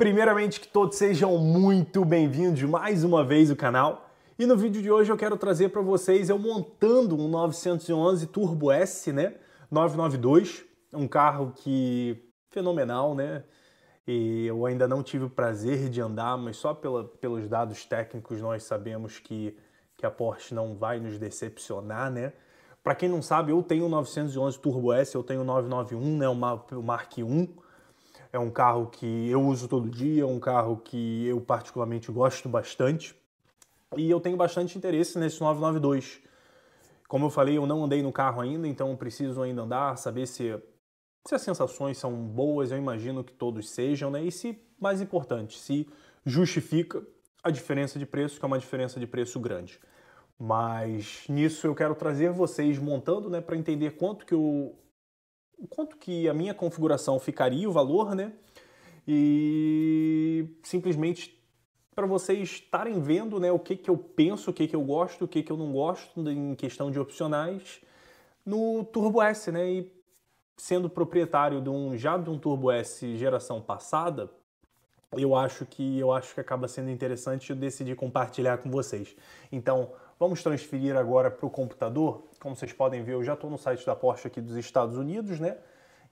Primeiramente que todos sejam muito bem-vindos mais uma vez ao canal. E no vídeo de hoje eu quero trazer para vocês eu montando um 911 Turbo S, né? 992, um carro que fenomenal, né? E eu ainda não tive o prazer de andar, mas só pela, pelos dados técnicos nós sabemos que, que a Porsche não vai nos decepcionar, né? Para quem não sabe, eu tenho um 911 Turbo S, eu tenho um 991, né, o Mark 1 é um carro que eu uso todo dia, é um carro que eu particularmente gosto bastante. E eu tenho bastante interesse nesse 992. Como eu falei, eu não andei no carro ainda, então preciso ainda andar, saber se, se as sensações são boas, eu imagino que todos sejam, né? E se, mais importante, se justifica a diferença de preço, que é uma diferença de preço grande. Mas nisso eu quero trazer vocês montando, né, para entender quanto que o o quanto que a minha configuração ficaria, o valor, né? E simplesmente para vocês estarem vendo né, o que, que eu penso, o que, que eu gosto, o que, que eu não gosto em questão de opcionais no Turbo S, né? E sendo proprietário de um já de um Turbo S geração passada, eu acho que eu acho que acaba sendo interessante eu decidir compartilhar com vocês. Então, Vamos transferir agora para o computador. Como vocês podem ver, eu já estou no site da Porsche aqui dos Estados Unidos, né?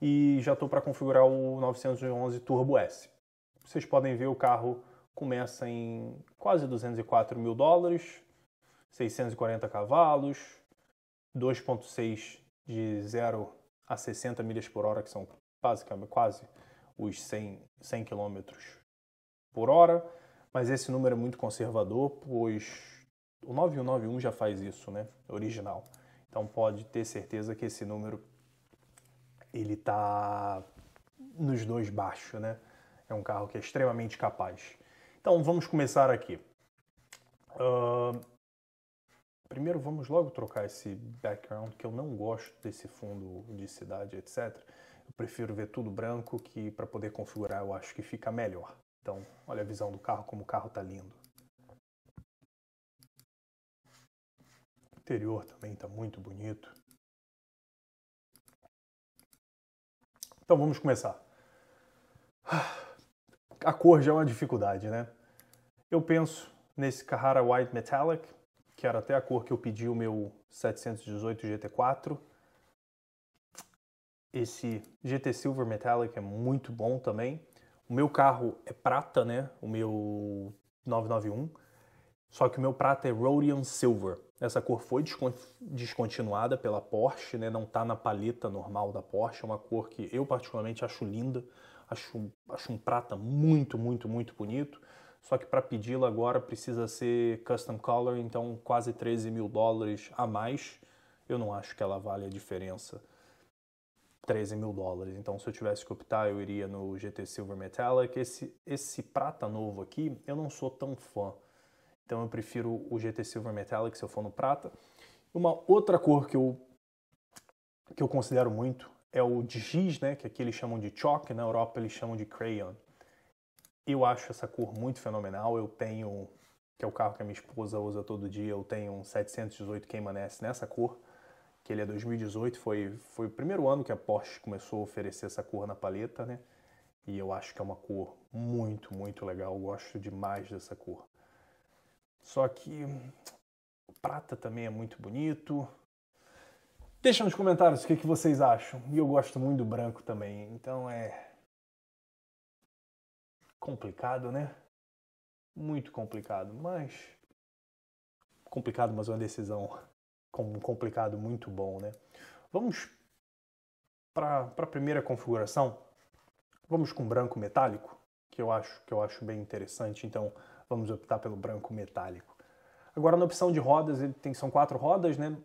E já estou para configurar o 911 Turbo S. Vocês podem ver o carro começa em quase 204 mil dólares, 640 cavalos, 2.6 de 0 a 60 milhas por hora, que são quase, quase os 100, 100 km por hora. Mas esse número é muito conservador, pois o 9191 já faz isso, né? É original. Então pode ter certeza que esse número ele tá nos dois baixos, né? É um carro que é extremamente capaz. Então vamos começar aqui. Uh, primeiro vamos logo trocar esse background que eu não gosto desse fundo de cidade, etc. Eu prefiro ver tudo branco que para poder configurar eu acho que fica melhor. Então olha a visão do carro como o carro tá lindo. interior também está muito bonito. Então vamos começar. A cor já é uma dificuldade, né? Eu penso nesse Carrara White Metallic, que era até a cor que eu pedi o meu 718 GT4. Esse GT Silver Metallic é muito bom também. O meu carro é prata, né? O meu 991 só que o meu prata é Rhodium Silver. Essa cor foi descontinuada pela Porsche, né? não está na paleta normal da Porsche, é uma cor que eu particularmente acho linda, acho, acho um prata muito, muito, muito bonito. Só que para pedi la agora precisa ser custom color, então quase 13 mil dólares a mais. Eu não acho que ela vale a diferença. 13 mil dólares. Então, se eu tivesse que optar, eu iria no GT Silver Metallic. Esse, esse prata novo aqui, eu não sou tão fã. Então eu prefiro o GT Silver Metallic se eu for no prata. Uma outra cor que eu, que eu considero muito é o de giz, né? Que aqui eles chamam de chalk, na Europa eles chamam de crayon. Eu acho essa cor muito fenomenal. Eu tenho, que é o carro que a minha esposa usa todo dia, eu tenho um 718 Cayman S nessa cor, que ele é 2018, foi, foi o primeiro ano que a Porsche começou a oferecer essa cor na paleta, né? E eu acho que é uma cor muito, muito legal. Eu gosto demais dessa cor. Só que o prata também é muito bonito. Deixa nos comentários o que, que vocês acham. E eu gosto muito do branco também, então é complicado, né? Muito complicado, mas complicado, mas é uma decisão com um complicado muito bom, né? Vamos para a primeira configuração. Vamos com branco metálico, que eu acho que eu acho bem interessante. Então, vamos optar pelo branco metálico. Agora, na opção de rodas, ele tem são quatro rodas, né?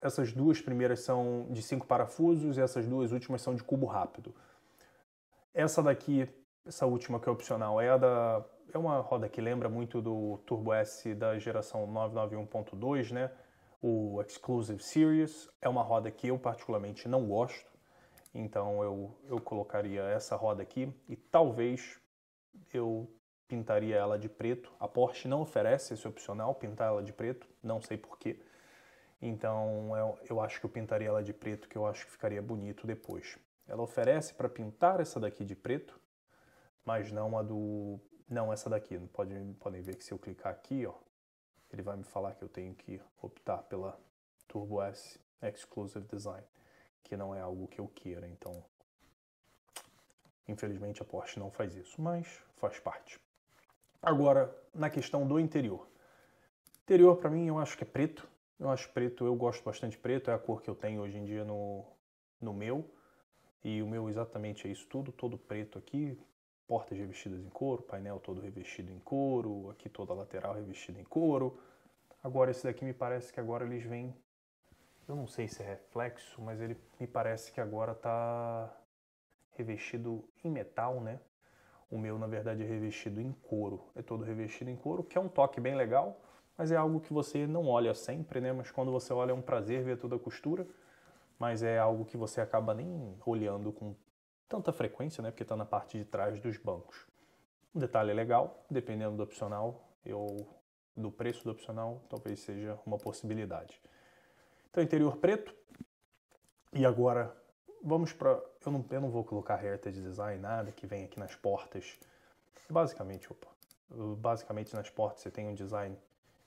Essas duas primeiras são de cinco parafusos e essas duas últimas são de cubo rápido. Essa daqui, essa última que é opcional, é a da é uma roda que lembra muito do Turbo S da geração 991.2, né? O Exclusive Series é uma roda que eu particularmente não gosto, então eu, eu colocaria essa roda aqui e talvez eu pintaria ela de preto. A Porsche não oferece esse opcional, pintar ela de preto, não sei porquê. Então eu, eu acho que eu pintaria ela de preto, que eu acho que ficaria bonito depois. Ela oferece para pintar essa daqui de preto, mas não a do. Não essa daqui. Pode, podem ver que se eu clicar aqui, ó, ele vai me falar que eu tenho que optar pela Turbo S Exclusive Design, que não é algo que eu queira. Então, infelizmente a Porsche não faz isso, mas faz parte. Agora, na questão do interior. Interior, para mim, eu acho que é preto. Eu acho preto, eu gosto bastante preto, é a cor que eu tenho hoje em dia no, no meu. E o meu exatamente é isso tudo, todo preto aqui. Portas revestidas em couro, painel todo revestido em couro, aqui toda a lateral revestida em couro. Agora esse daqui me parece que agora eles vêm, eu não sei se é reflexo, mas ele me parece que agora tá revestido em metal, né? O meu, na verdade, é revestido em couro. É todo revestido em couro, que é um toque bem legal, mas é algo que você não olha sempre, né? Mas quando você olha é um prazer ver toda a costura, mas é algo que você acaba nem olhando com tanta frequência, né? Porque está na parte de trás dos bancos. Um detalhe legal, dependendo do opcional, eu do preço do opcional, talvez seja uma possibilidade. Então, interior preto. E agora vamos para. Eu não, eu não vou colocar heritage design, nada que vem aqui nas portas. Basicamente, opa. Basicamente, nas portas você tem um design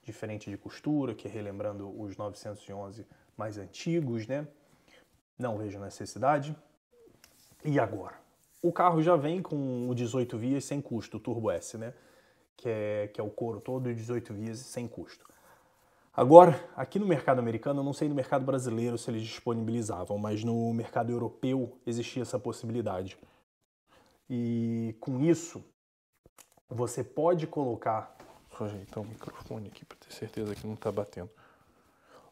diferente de costura, que é relembrando os 911 mais antigos, né? Não vejo necessidade. E agora? O carro já vem com o 18 vias sem custo, o Turbo S, né? Que é, que é o couro todo e 18 vias sem custo. Agora, aqui no mercado americano, eu não sei no mercado brasileiro se eles disponibilizavam, mas no mercado europeu existia essa possibilidade. E com isso, você pode colocar. Vou ajeitar o microfone aqui para ter certeza que não está batendo.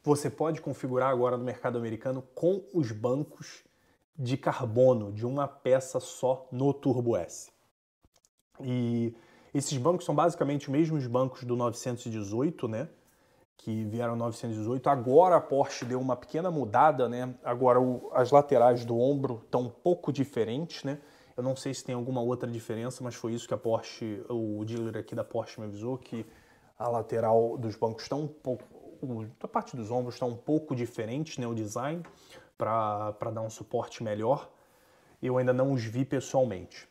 Você pode configurar agora no mercado americano com os bancos de carbono de uma peça só no Turbo S. E esses bancos são basicamente os mesmos bancos do 918, né? que vieram 918. Agora a Porsche deu uma pequena mudada, né? Agora o, as laterais do ombro estão um pouco diferentes, né? Eu não sei se tem alguma outra diferença, mas foi isso que a Porsche, o dealer aqui da Porsche me avisou que a lateral dos bancos está um pouco, a parte dos ombros está um pouco diferente, né? O design para dar um suporte melhor. Eu ainda não os vi pessoalmente.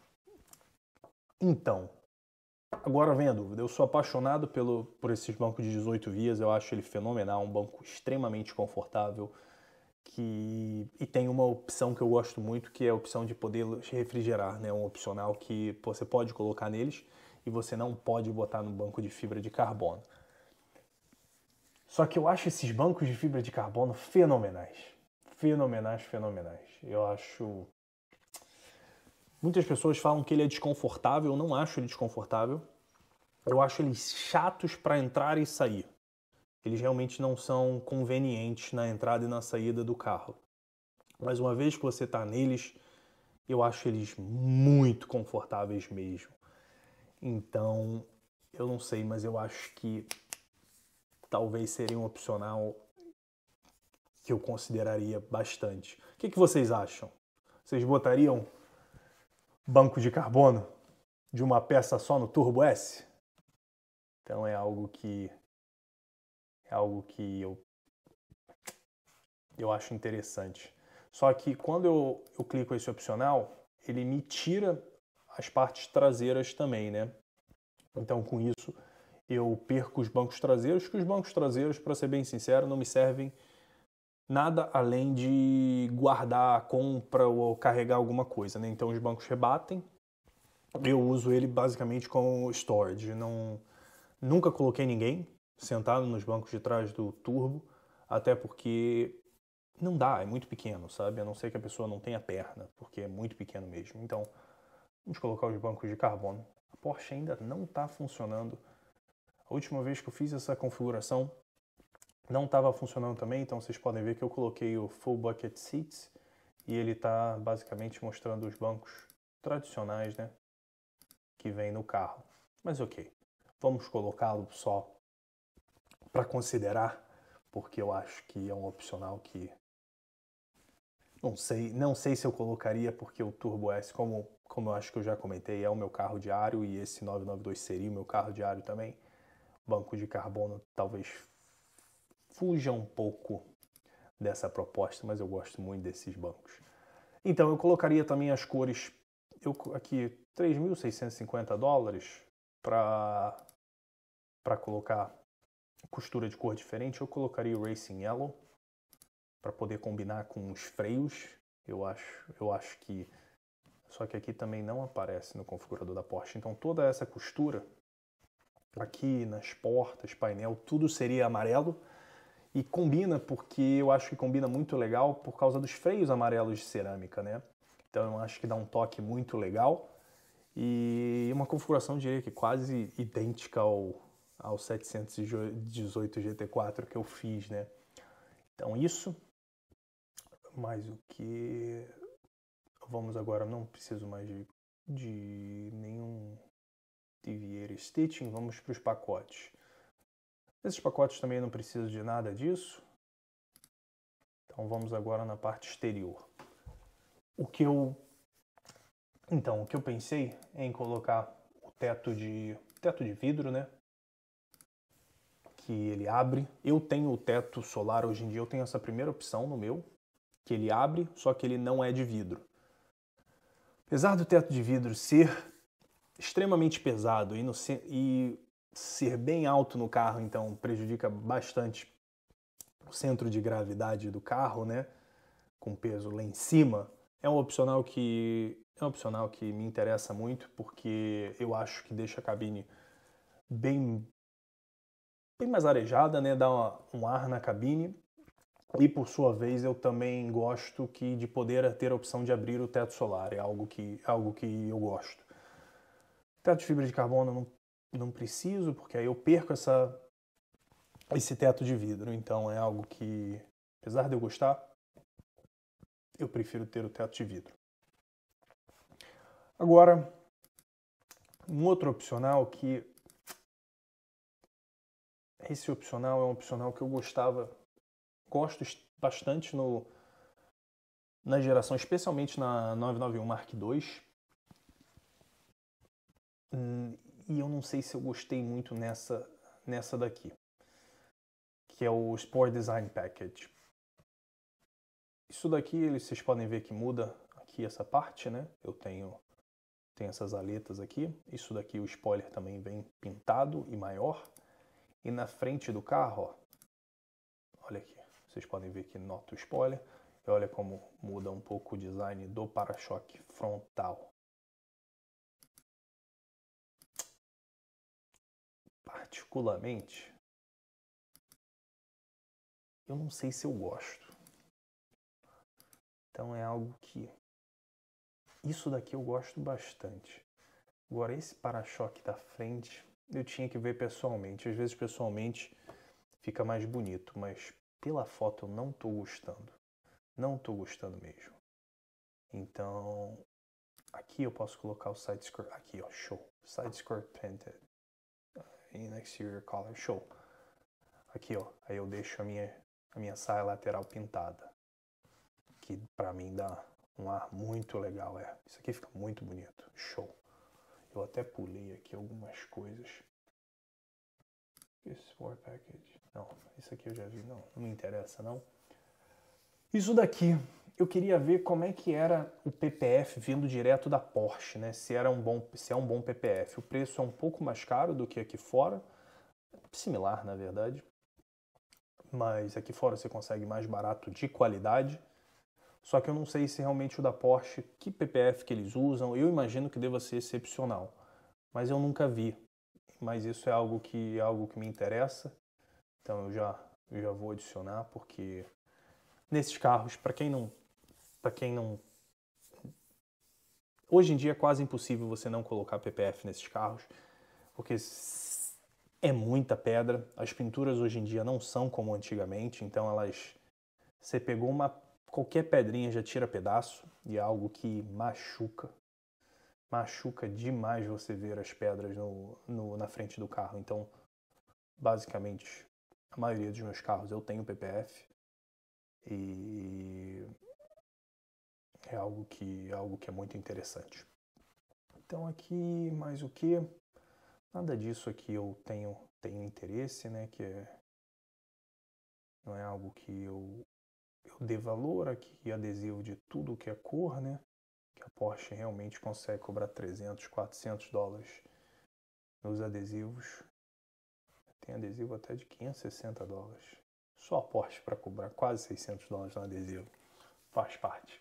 Então, Agora vem a dúvida. Eu sou apaixonado pelo, por esses bancos de 18 vias, eu acho ele fenomenal, um banco extremamente confortável. Que, e tem uma opção que eu gosto muito, que é a opção de poder refrigerar, né? Um opcional que você pode colocar neles e você não pode botar no banco de fibra de carbono. Só que eu acho esses bancos de fibra de carbono fenomenais. Fenomenais, fenomenais. Eu acho Muitas pessoas falam que ele é desconfortável, eu não acho ele desconfortável. Eu acho eles chatos para entrar e sair. Eles realmente não são convenientes na entrada e na saída do carro. Mas uma vez que você está neles, eu acho eles muito confortáveis mesmo. Então, eu não sei, mas eu acho que talvez seria um opcional que eu consideraria bastante. O que, que vocês acham? Vocês botariam banco de carbono de uma peça só no Turbo S. Então é algo que é algo que eu eu acho interessante. Só que quando eu, eu clico esse opcional, ele me tira as partes traseiras também, né? Então com isso eu perco os bancos traseiros, que os bancos traseiros, para ser bem sincero, não me servem nada além de guardar a compra ou carregar alguma coisa. Né? Então os bancos rebatem. Eu uso ele basicamente como storage. Não, nunca coloquei ninguém sentado nos bancos de trás do turbo, até porque não dá, é muito pequeno, sabe? A não ser que a pessoa não tenha perna, porque é muito pequeno mesmo. Então, vamos colocar os bancos de carbono. A Porsche ainda não está funcionando. A última vez que eu fiz essa configuração não estava funcionando também, então vocês podem ver que eu coloquei o Full Bucket Seats e ele está basicamente mostrando os bancos tradicionais, né? Que vem no carro. Mas ok, vamos colocá-lo só para considerar, porque eu acho que é um opcional que não sei, não sei se eu colocaria porque o Turbo S, como, como eu acho que eu já comentei, é o meu carro diário e esse 992 seria o meu carro diário também. Banco de carbono talvez fuja um pouco dessa proposta, mas eu gosto muito desses bancos. Então, eu colocaria também as cores, eu aqui 3.650 dólares para para colocar costura de cor diferente, eu colocaria o Racing Yellow para poder combinar com os freios. Eu acho, eu acho que só que aqui também não aparece no configurador da Porsche. Então toda essa costura aqui nas portas, painel, tudo seria amarelo e combina porque eu acho que combina muito legal por causa dos freios amarelos de cerâmica, né? Então eu acho que dá um toque muito legal. E uma configuração, diria que quase idêntica ao, ao 718 GT4 que eu fiz, né? Então isso. Mas o que... Vamos agora, não preciso mais de, de nenhum devier stitching, vamos para os pacotes. Esses pacotes também não precisam de nada disso. Então vamos agora na parte exterior. O que eu então, o que eu pensei é em colocar o teto de teto de vidro, né? Que ele abre. Eu tenho o teto solar hoje em dia, eu tenho essa primeira opção no meu, que ele abre, só que ele não é de vidro. Apesar do teto de vidro ser extremamente pesado e, no, e ser bem alto no carro, então, prejudica bastante o centro de gravidade do carro, né? Com peso lá em cima. É um opcional que é um opcional que me interessa muito porque eu acho que deixa a cabine bem bem mais arejada, né? Dá uma, um ar na cabine. E por sua vez, eu também gosto que de poder ter a opção de abrir o teto solar, é algo que algo que eu gosto. Teto de fibra de carbono não não preciso, porque aí eu perco essa, esse teto de vidro. Então é algo que, apesar de eu gostar, eu prefiro ter o teto de vidro. Agora, um outro opcional que. Esse opcional é um opcional que eu gostava, gosto bastante no, na geração, especialmente na 991 Mark II e eu não sei se eu gostei muito nessa, nessa daqui, que é o Sport Design Package. Isso daqui, eles, vocês podem ver que muda aqui essa parte, né? Eu tenho, tem essas aletas aqui. Isso daqui, o spoiler também vem pintado e maior. E na frente do carro, ó, olha aqui, vocês podem ver que nota o spoiler. E olha como muda um pouco o design do para-choque frontal. particularmente, eu não sei se eu gosto. Então é algo que. Isso daqui eu gosto bastante. Agora, esse para-choque da frente, eu tinha que ver pessoalmente. Às vezes, pessoalmente, fica mais bonito, mas pela foto eu não tô gostando. Não tô gostando mesmo. Então, aqui eu posso colocar o side skirt. Aqui, ó, show. Side skirt painted. Né, em exterior color show. Aqui, ó. Aí eu deixo a minha, a minha saia lateral pintada. Que pra mim dá um ar muito legal, é. Isso aqui fica muito bonito. Show. Eu até pulei aqui algumas coisas. Esse War Package. Não, isso aqui eu já vi. Não, não me interessa, não. Isso daqui eu queria ver como é que era o PPF vindo direto da Porsche, né? Se era um bom, se é um bom PPF. O preço é um pouco mais caro do que aqui fora, similar na verdade, mas aqui fora você consegue mais barato de qualidade. Só que eu não sei se realmente o da Porsche, que PPF que eles usam. Eu imagino que deva ser excepcional, mas eu nunca vi. Mas isso é algo que algo que me interessa. Então eu já eu já vou adicionar porque nesses carros, para quem não para quem não. Hoje em dia é quase impossível você não colocar PPF nesses carros, porque é muita pedra. As pinturas hoje em dia não são como antigamente, então elas. Você pegou uma. qualquer pedrinha já tira pedaço e é algo que machuca. Machuca demais você ver as pedras no, no na frente do carro. Então, basicamente, a maioria dos meus carros eu tenho PPF. E é algo que, é algo que é muito interessante. Então aqui mais o que? Nada disso aqui eu tenho, tenho interesse, né? Que é, não é algo que eu, eu dê valor aqui, adesivo de tudo que é cor, né? Que a Porsche realmente consegue cobrar 300, 400 dólares nos adesivos. Tem adesivo até de 560 dólares. Só a Porsche para cobrar quase 600 dólares no adesivo. Faz parte.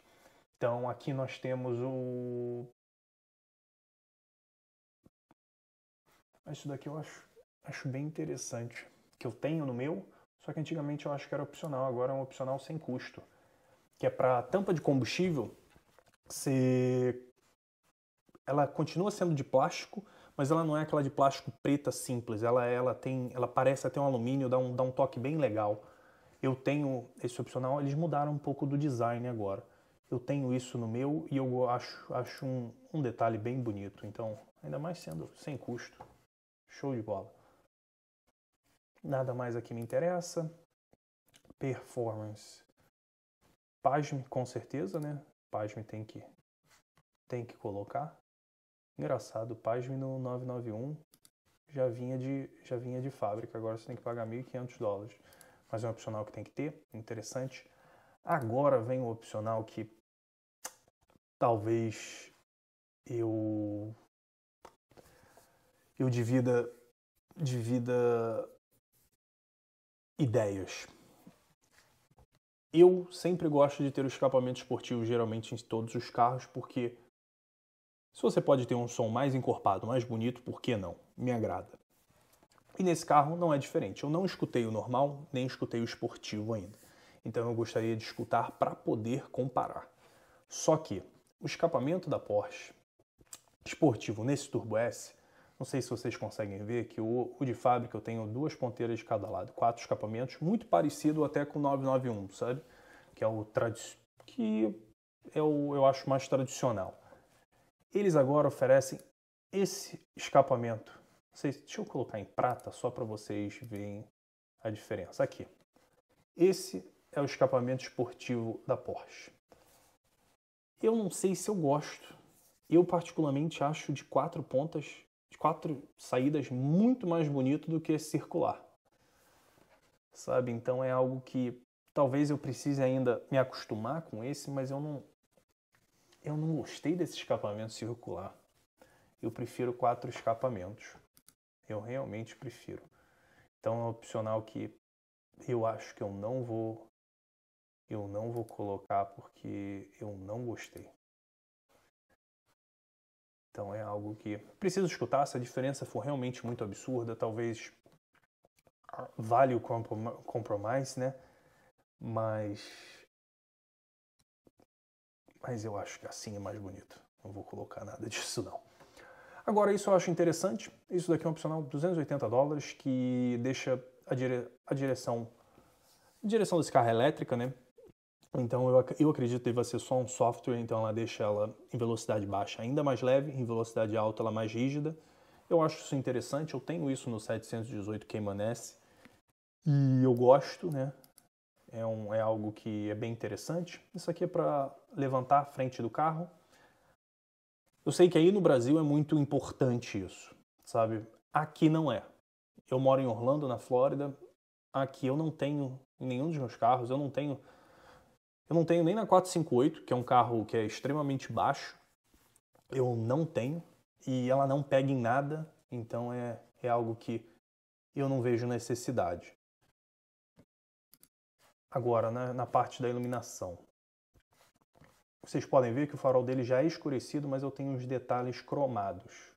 Então aqui nós temos o. Ah, isso daqui eu acho, acho bem interessante. Que eu tenho no meu, só que antigamente eu acho que era opcional, agora é um opcional sem custo. Que é para tampa de combustível, você... ela continua sendo de plástico, mas ela não é aquela de plástico preta simples. Ela, ela, tem, ela parece até um alumínio, dá um, dá um toque bem legal. Eu tenho esse opcional, eles mudaram um pouco do design agora eu tenho isso no meu e eu acho, acho um, um detalhe bem bonito. Então, ainda mais sendo sem custo. Show de bola. Nada mais aqui me interessa. Performance. Pasme, com certeza, né? Pasme tem que, tem que colocar. Engraçado, Pasme no 991 já vinha de, já vinha de fábrica. Agora você tem que pagar 1.500 dólares. Mas é um opcional que tem que ter, interessante. Agora vem o opcional que talvez eu eu divida divida ideias. Eu sempre gosto de ter o escapamento esportivo geralmente em todos os carros porque se você pode ter um som mais encorpado, mais bonito, por que não? Me agrada. E nesse carro não é diferente. Eu não escutei o normal, nem escutei o esportivo ainda. Então eu gostaria de escutar para poder comparar. Só que o escapamento da Porsche esportivo nesse Turbo S, não sei se vocês conseguem ver que o, o de fábrica eu tenho duas ponteiras de cada lado, quatro escapamentos, muito parecido até com o 991, sabe? Que é o que é o, eu acho mais tradicional. Eles agora oferecem esse escapamento. Vocês, deixa eu colocar em prata só para vocês verem a diferença. Aqui. Esse é o escapamento esportivo da Porsche. Eu não sei se eu gosto. Eu particularmente acho de quatro pontas, de quatro saídas muito mais bonito do que circular. Sabe? Então é algo que talvez eu precise ainda me acostumar com esse, mas eu não eu não gostei desse escapamento circular. Eu prefiro quatro escapamentos. Eu realmente prefiro. Então é um opcional que eu acho que eu não vou eu não vou colocar porque eu não gostei. Então é algo que preciso escutar. Se a diferença for realmente muito absurda, talvez vale o compromise, né? Mas. Mas eu acho que assim é mais bonito. Não vou colocar nada disso, não. Agora, isso eu acho interessante. Isso daqui é um opcional 280 dólares que deixa a, dire... a direção direção desse carro é elétrica, né? Então eu, ac eu acredito que vai ser só um software, então ela deixa ela em velocidade baixa ainda mais leve, em velocidade alta ela mais rígida. Eu acho isso interessante, eu tenho isso no 718 Cayman S e eu gosto, né? É, um, é algo que é bem interessante. Isso aqui é para levantar a frente do carro. Eu sei que aí no Brasil é muito importante isso, sabe? Aqui não é. Eu moro em Orlando, na Flórida. Aqui eu não tenho nenhum dos meus carros, eu não tenho eu não tenho nem na 458, que é um carro que é extremamente baixo. Eu não tenho. E ela não pega em nada. Então é, é algo que eu não vejo necessidade. Agora, na, na parte da iluminação. Vocês podem ver que o farol dele já é escurecido, mas eu tenho uns detalhes cromados.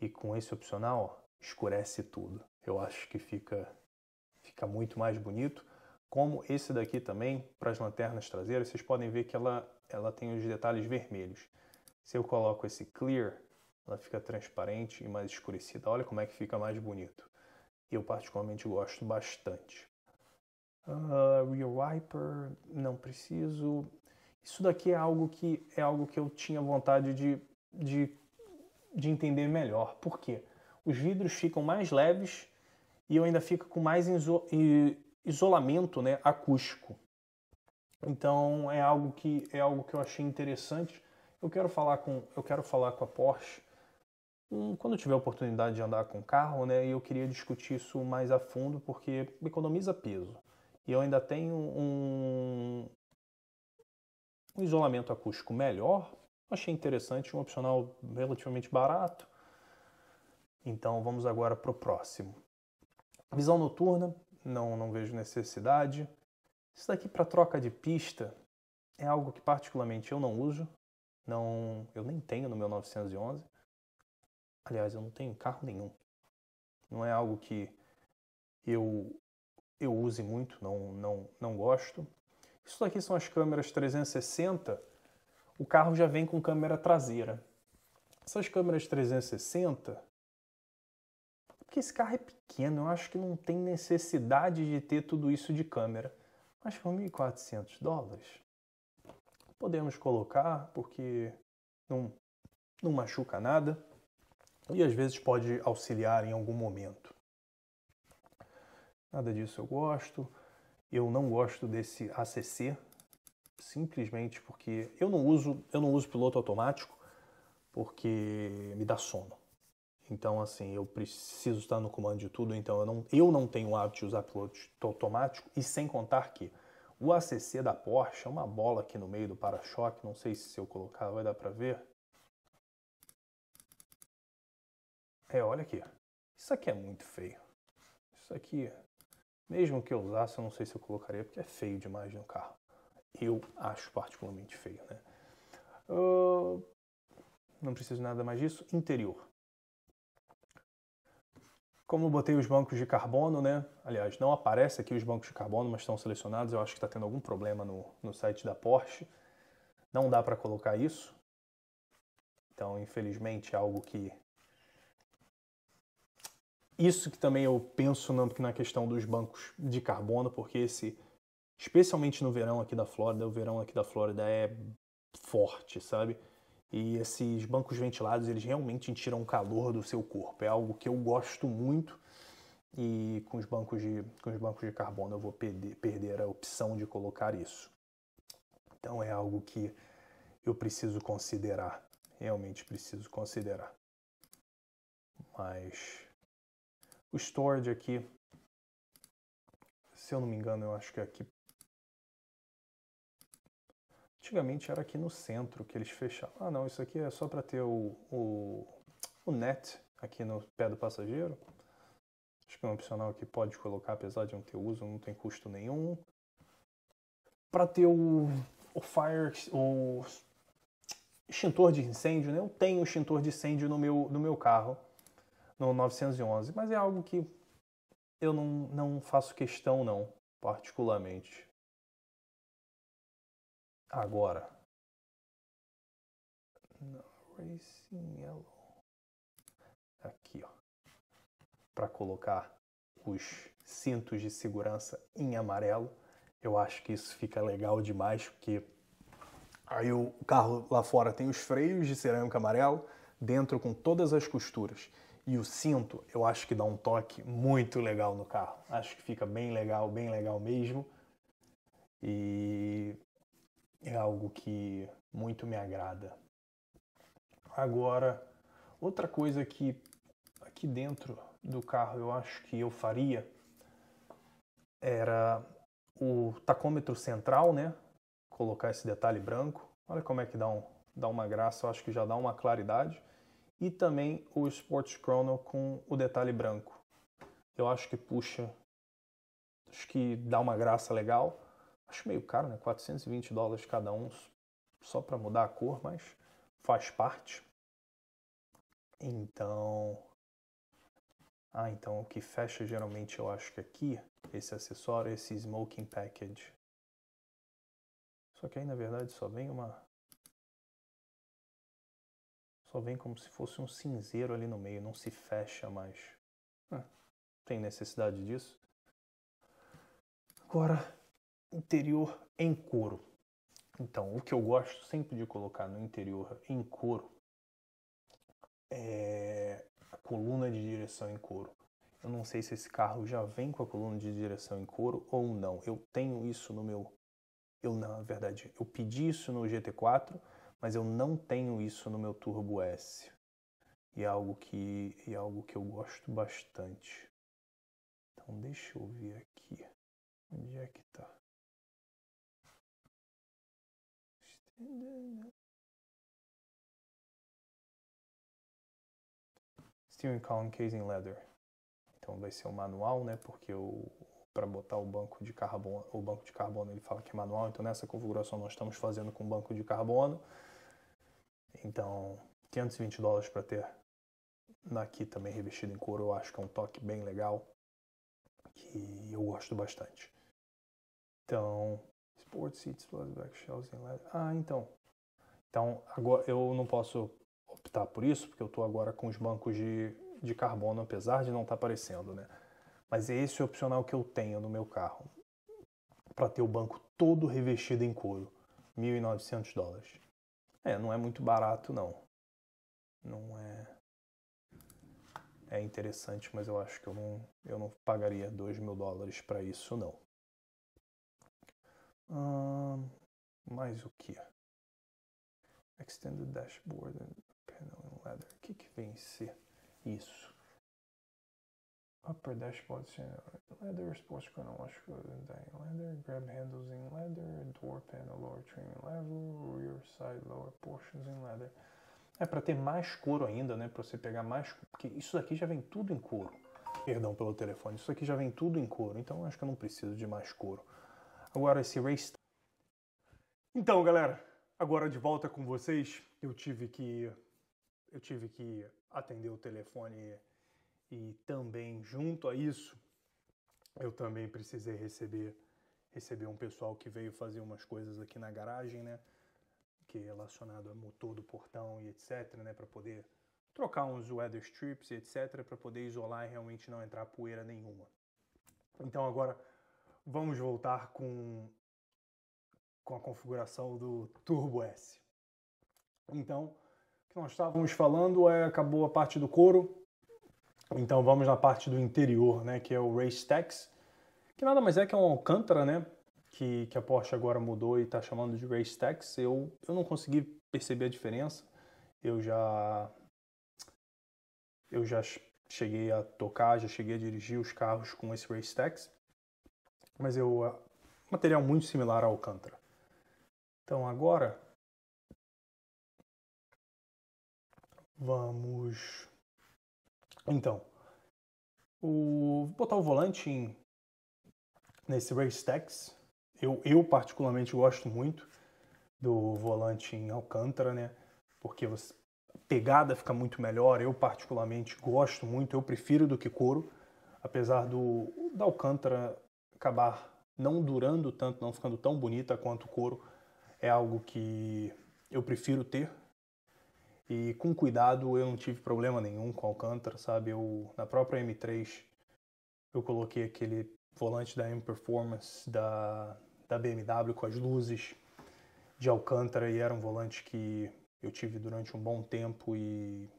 E com esse opcional, ó, escurece tudo. Eu acho que fica, fica muito mais bonito como esse daqui também, para as lanternas traseiras, vocês podem ver que ela, ela tem os detalhes vermelhos. Se eu coloco esse clear, ela fica transparente e mais escurecida. Olha como é que fica mais bonito. Eu particularmente gosto bastante. Uh, ah, Real Wiper, não preciso. Isso daqui é algo que é algo que eu tinha vontade de, de, de entender melhor. Por quê? Os vidros ficam mais leves e eu ainda fico com mais isolamento né, acústico. Então é algo que é algo que eu achei interessante. Eu quero falar com eu quero falar com a Porsche hum, quando eu tiver a oportunidade de andar com carro, né? E eu queria discutir isso mais a fundo porque economiza peso. E eu ainda tenho um, um isolamento acústico melhor. Achei interessante, um opcional relativamente barato. Então vamos agora para o próximo. Visão noturna, não, não vejo necessidade. Isso daqui para troca de pista é algo que particularmente eu não uso, não, eu nem tenho no meu 911. Aliás, eu não tenho carro nenhum. Não é algo que eu eu use muito, não não não gosto. Isso daqui são as câmeras 360. O carro já vem com câmera traseira. Essas câmeras 360 porque esse carro é pequeno, eu acho que não tem necessidade de ter tudo isso de câmera. Mas por 1.400 dólares, podemos colocar, porque não, não machuca nada e às vezes pode auxiliar em algum momento. Nada disso eu gosto. Eu não gosto desse ACC, simplesmente porque eu não uso, eu não uso piloto automático porque me dá sono. Então, assim, eu preciso estar no comando de tudo, então eu não, eu não tenho o hábito de usar piloto automático, e sem contar que o ACC da Porsche é uma bola aqui no meio do para-choque, não sei se eu colocar vai dar para ver. É, olha aqui. Isso aqui é muito feio. Isso aqui, mesmo que eu usasse, eu não sei se eu colocaria, porque é feio demais no carro. Eu acho particularmente feio, né? Uh, não preciso nada mais disso. Interior. Como botei os bancos de carbono, né? Aliás, não aparece aqui os bancos de carbono, mas estão selecionados. Eu acho que está tendo algum problema no, no site da Porsche. Não dá para colocar isso. Então, infelizmente, é algo que. Isso que também eu penso na questão dos bancos de carbono, porque esse, especialmente no verão aqui da Flórida, o verão aqui da Flórida é forte, sabe? E esses bancos ventilados, eles realmente tiram calor do seu corpo. É algo que eu gosto muito. E com os bancos de, com os bancos de carbono eu vou perder, perder a opção de colocar isso. Então é algo que eu preciso considerar. Realmente preciso considerar. Mas o storage aqui, se eu não me engano, eu acho que é aqui Antigamente era aqui no centro que eles fechavam. Ah, não, isso aqui é só para ter o, o, o net aqui no pé do passageiro. Acho que é um opcional que pode colocar, apesar de não ter uso, não tem custo nenhum. Para ter o, o fire, o extintor de incêndio, né? eu tenho extintor de incêndio no meu, no meu carro, no 911, mas é algo que eu não, não faço questão não, particularmente agora. Racing Yellow. Aqui, ó. Para colocar os cintos de segurança em amarelo. Eu acho que isso fica legal demais, porque aí o carro lá fora tem os freios de cerâmica amarelo, dentro com todas as costuras. E o cinto, eu acho que dá um toque muito legal no carro. Acho que fica bem legal, bem legal mesmo. E é algo que muito me agrada. Agora, outra coisa que aqui dentro do carro eu acho que eu faria era o tacômetro central, né? Colocar esse detalhe branco. Olha como é que dá, um, dá uma graça, eu acho que já dá uma claridade. E também o Sports Chrono com o detalhe branco. Eu acho que puxa, acho que dá uma graça legal. Acho meio caro, né? 420 dólares cada um só para mudar a cor, mas faz parte. Então. Ah, então o que fecha geralmente eu acho que aqui, esse acessório, esse smoking package. Só que aí na verdade só vem uma. Só vem como se fosse um cinzeiro ali no meio, não se fecha mais. Ah, tem necessidade disso? Agora, interior em couro. Então, o que eu gosto sempre de colocar no interior em couro é a coluna de direção em couro. Eu não sei se esse carro já vem com a coluna de direção em couro ou não. Eu tenho isso no meu. Eu não, na verdade, eu pedi isso no GT4, mas eu não tenho isso no meu Turbo S. E é algo que é algo que eu gosto bastante. Então deixa eu ver aqui. Onde é que tá? Steel and Column Casing Leather. Então vai ser o um manual, né? Porque o para botar o banco de carbono, o banco de carbono ele fala que é manual, então nessa configuração nós estamos fazendo com banco de carbono. Então, 520 dólares para ter aqui também revestido em couro, eu acho que é um toque bem legal que eu gosto bastante. Então, Port City, Plus Black Shells Ah, então. Então, agora eu não posso optar por isso, porque eu estou agora com os bancos de, de carbono, apesar de não estar tá aparecendo, né? Mas esse é esse opcional que eu tenho no meu carro, para ter o banco todo revestido em couro, 1.900 dólares. É, não é muito barato, não. Não é... É interessante, mas eu acho que eu não, eu não pagaria 2 mil dólares para isso, não. Um, mais o que? Extended dashboard and panel and leather. O que, que vem ser isso? Upper dashboard channel leather, sports channel wash dying leather, grab handles in leather, door panel lower trim in level, rear side lower portions in leather. É para ter mais couro ainda, né? Para você pegar mais, porque isso daqui já vem tudo em couro. Perdão pelo telefone, isso aqui já vem tudo em couro, então acho que eu não preciso de mais couro. Agora esse race. Tá- então, galera, agora de volta com vocês. Eu tive que eu tive que atender o telefone e também junto a isso eu também precisei receber receber um pessoal que veio fazer umas coisas aqui na garagem, né? Que é relacionado a motor do portão e etc, né, para poder trocar uns weather strips e etc, para poder isolar e realmente não entrar poeira nenhuma. Então agora vamos voltar com, com a configuração do Turbo S. Então, o que nós estávamos falando é acabou a parte do couro, então vamos na parte do interior, né, que é o Race Tax, que nada mais é que é um Alcântara, né, que, que a Porsche agora mudou e está chamando de Race Tax. Eu, eu não consegui perceber a diferença, eu já, eu já cheguei a tocar, já cheguei a dirigir os carros com esse Race Tax mas eu ah, material muito similar ao Alcântara. Então agora vamos então o vou botar o volante em, nesse Race Tex. Eu, eu particularmente gosto muito do volante em Alcântara, né? Porque você, a pegada fica muito melhor. Eu particularmente gosto muito, eu prefiro do que couro, apesar do da Alcântara acabar não durando tanto, não ficando tão bonita quanto o couro, é algo que eu prefiro ter. E com cuidado eu não tive problema nenhum com Alcântara, sabe? Eu, na própria M3, eu coloquei aquele volante da M Performance da, da BMW com as luzes de Alcântara e era um volante que eu tive durante um bom tempo e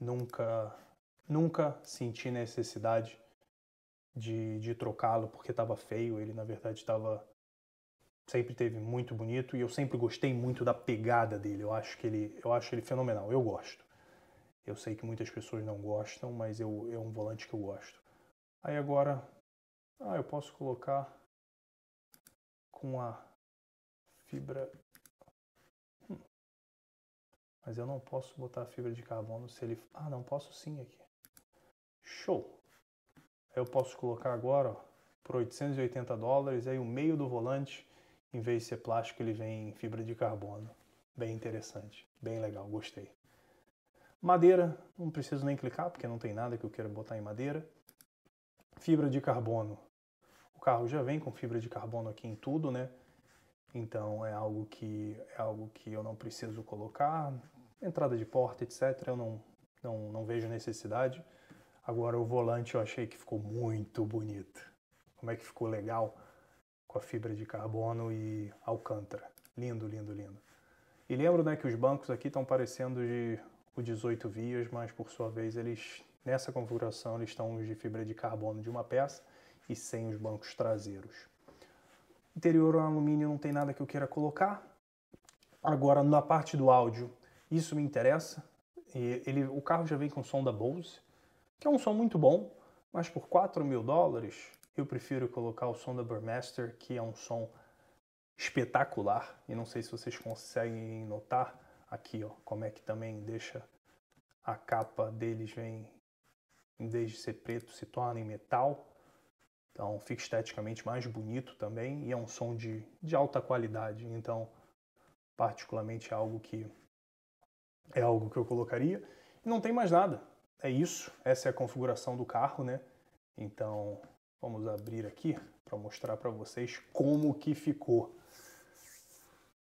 nunca nunca senti necessidade de, de trocá-lo porque estava feio. Ele, na verdade, estava. Sempre teve muito bonito e eu sempre gostei muito da pegada dele. Eu acho que ele, eu acho ele fenomenal. Eu gosto. Eu sei que muitas pessoas não gostam, mas eu, é um volante que eu gosto. Aí agora, ah, eu posso colocar com a fibra. Hum, mas eu não posso botar a fibra de carbono se ele. Ah, não posso sim aqui. Show! eu posso colocar agora por 880 dólares, aí o meio do volante, em vez de ser plástico, ele vem em fibra de carbono. Bem interessante, bem legal, gostei. Madeira, não preciso nem clicar porque não tem nada que eu queira botar em madeira. Fibra de carbono. O carro já vem com fibra de carbono aqui em tudo, né? Então é algo que é algo que eu não preciso colocar, entrada de porta, etc. Eu não não, não vejo necessidade. Agora o volante eu achei que ficou muito bonito. Como é que ficou legal com a fibra de carbono e alcântara. Lindo, lindo, lindo. E lembro né, que os bancos aqui estão parecendo de o 18 vias, mas por sua vez eles nessa configuração eles estão de fibra de carbono de uma peça e sem os bancos traseiros. Interior alumínio não tem nada que eu queira colocar. Agora na parte do áudio, isso me interessa. Ele, o carro já vem com som da Bose, que é um som muito bom, mas por 4 mil dólares eu prefiro colocar o som da Burmaster, que é um som espetacular. E não sei se vocês conseguem notar aqui, ó, como é que também deixa a capa deles vem, em vez de ser preto, se torna em metal. Então fica esteticamente mais bonito também e é um som de, de alta qualidade. Então, particularmente é algo que é algo que eu colocaria. E não tem mais nada é isso, essa é a configuração do carro, né? Então, vamos abrir aqui para mostrar para vocês como que ficou.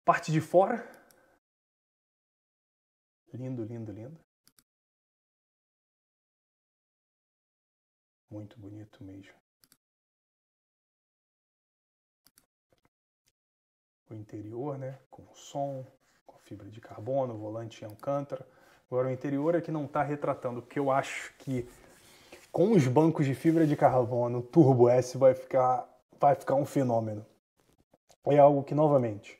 Parte de fora. Lindo, lindo, lindo. Muito bonito mesmo. O interior, né? Com som, com fibra de carbono, volante em Alcântara Agora, o interior é que não está retratando, porque eu acho que com os bancos de fibra de carbono, Turbo S vai ficar, vai ficar um fenômeno. É algo que, novamente,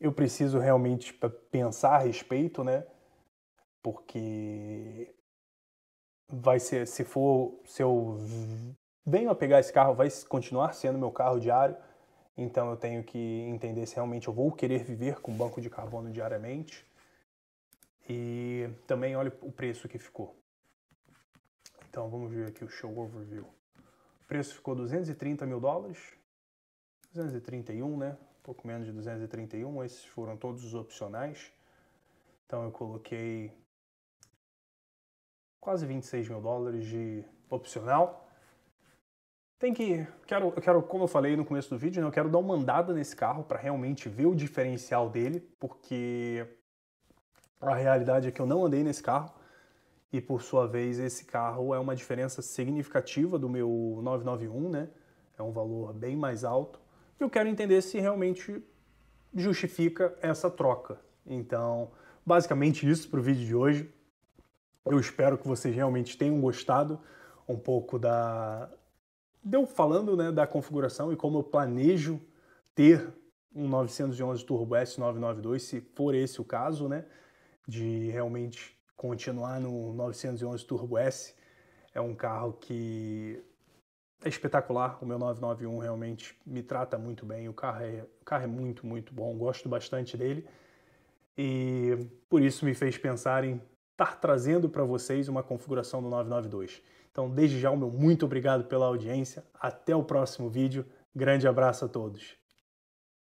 eu preciso realmente pensar a respeito, né? Porque vai ser, se for, se eu venho a pegar esse carro, vai continuar sendo meu carro diário. Então eu tenho que entender se realmente eu vou querer viver com banco de carbono diariamente. E também olha o preço que ficou. Então vamos ver aqui o show overview. O preço ficou 230 mil dólares, 231, né? Um pouco menos de 231. Esses foram todos os opcionais. Então eu coloquei quase 26 mil dólares de opcional. Tem que. Quero, eu quero, como eu falei no começo do vídeo, né, eu quero dar uma andada nesse carro para realmente ver o diferencial dele, porque a realidade é que eu não andei nesse carro e, por sua vez, esse carro é uma diferença significativa do meu 991, né? É um valor bem mais alto. E eu quero entender se realmente justifica essa troca. Então, basicamente isso para o vídeo de hoje. Eu espero que vocês realmente tenham gostado um pouco da deu falando, né, da configuração e como eu planejo ter um 911 Turbo S992, se for esse o caso, né? de realmente continuar no 911 Turbo S. É um carro que é espetacular. O meu 991 realmente me trata muito bem. O carro é, o carro é muito, muito bom. Gosto bastante dele. E por isso me fez pensar em estar trazendo para vocês uma configuração do 992. Então, desde já, o meu muito obrigado pela audiência. Até o próximo vídeo. Grande abraço a todos.